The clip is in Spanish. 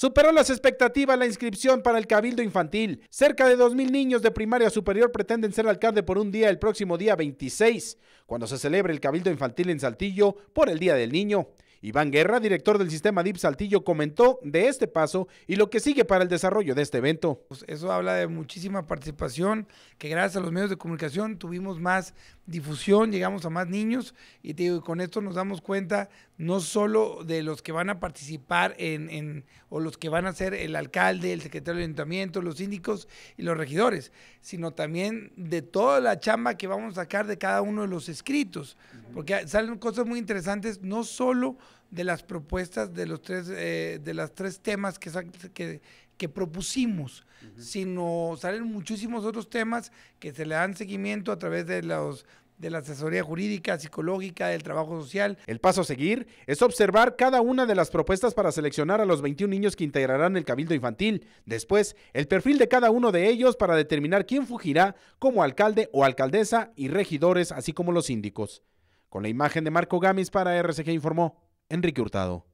Superó las expectativas la inscripción para el Cabildo Infantil. Cerca de 2.000 niños de primaria superior pretenden ser alcalde por un día el próximo día 26, cuando se celebre el Cabildo Infantil en Saltillo por el Día del Niño. Iván Guerra, director del sistema DIP Saltillo, comentó de este paso y lo que sigue para el desarrollo de este evento. Pues eso habla de muchísima participación, que gracias a los medios de comunicación tuvimos más difusión, llegamos a más niños y digo, con esto nos damos cuenta no solo de los que van a participar en, o los que van a ser el alcalde, el secretario de ayuntamiento, los síndicos y los regidores, sino también de toda la chamba que vamos a sacar de cada uno de los escritos, porque salen cosas muy interesantes, no solo de las propuestas de los tres, eh, de las tres temas que, que, propusimos, sino salen muchísimos otros temas que se le dan seguimiento a través de los de la asesoría jurídica, psicológica, del trabajo social. El paso a seguir es observar cada una de las propuestas para seleccionar a los 21 niños que integrarán el cabildo infantil. Después, el perfil de cada uno de ellos para determinar quién fugirá como alcalde o alcaldesa y regidores, así como los síndicos. Con la imagen de Marco Gamis para RCG informó Enrique Hurtado.